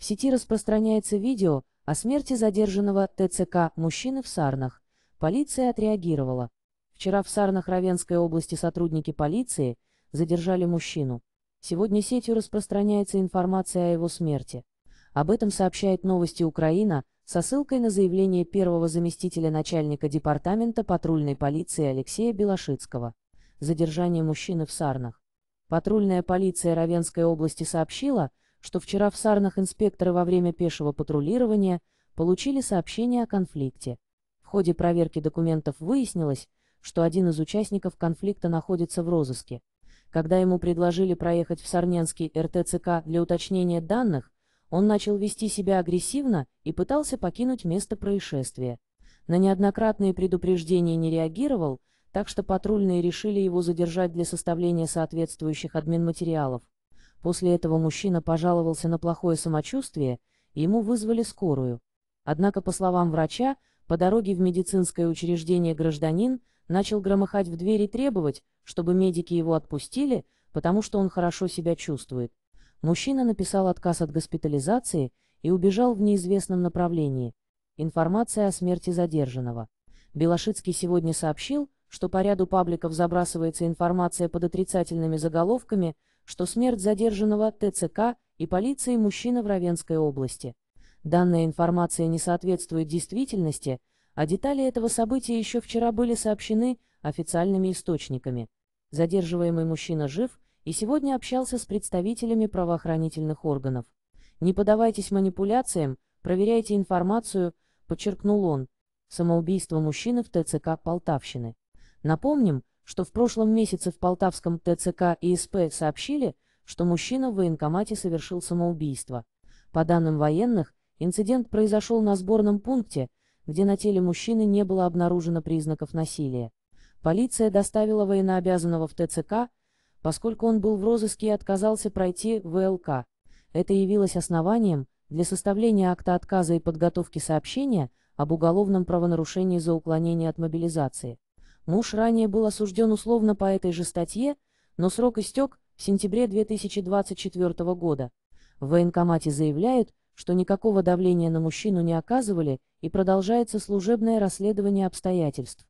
В сети распространяется видео о смерти задержанного ТЦК мужчины в Сарнах. Полиция отреагировала. Вчера в Сарнах Равенской области сотрудники полиции задержали мужчину. Сегодня сетью распространяется информация о его смерти. Об этом сообщает новости Украина со ссылкой на заявление первого заместителя начальника департамента патрульной полиции Алексея Белошицкого. Задержание мужчины в Сарнах. Патрульная полиция Равенской области сообщила, что вчера в Сарнах инспекторы во время пешего патрулирования получили сообщение о конфликте. В ходе проверки документов выяснилось, что один из участников конфликта находится в розыске. Когда ему предложили проехать в Сарненский РТЦК для уточнения данных, он начал вести себя агрессивно и пытался покинуть место происшествия. На неоднократные предупреждения не реагировал, так что патрульные решили его задержать для составления соответствующих админматериалов. После этого мужчина пожаловался на плохое самочувствие, и ему вызвали скорую. Однако, по словам врача, по дороге в медицинское учреждение гражданин начал громыхать в дверь и требовать, чтобы медики его отпустили, потому что он хорошо себя чувствует. Мужчина написал отказ от госпитализации и убежал в неизвестном направлении. Информация о смерти задержанного. Белошицкий сегодня сообщил, что по ряду пабликов забрасывается информация под отрицательными заголовками – что смерть задержанного ТЦК и полиции мужчина в Равенской области. Данная информация не соответствует действительности, а детали этого события еще вчера были сообщены официальными источниками. Задерживаемый мужчина жив и сегодня общался с представителями правоохранительных органов. «Не поддавайтесь манипуляциям, проверяйте информацию», подчеркнул он. Самоубийство мужчины в ТЦК Полтавщины. Напомним, что в прошлом месяце в Полтавском ТЦК и СП сообщили, что мужчина в военкомате совершил самоубийство. По данным военных, инцидент произошел на сборном пункте, где на теле мужчины не было обнаружено признаков насилия. Полиция доставила военнообязанного в ТЦК, поскольку он был в розыске и отказался пройти ВЛК. Это явилось основанием для составления акта отказа и подготовки сообщения об уголовном правонарушении за уклонение от мобилизации. Муж ранее был осужден условно по этой же статье, но срок истек в сентябре 2024 года. В военкомате заявляют, что никакого давления на мужчину не оказывали и продолжается служебное расследование обстоятельств.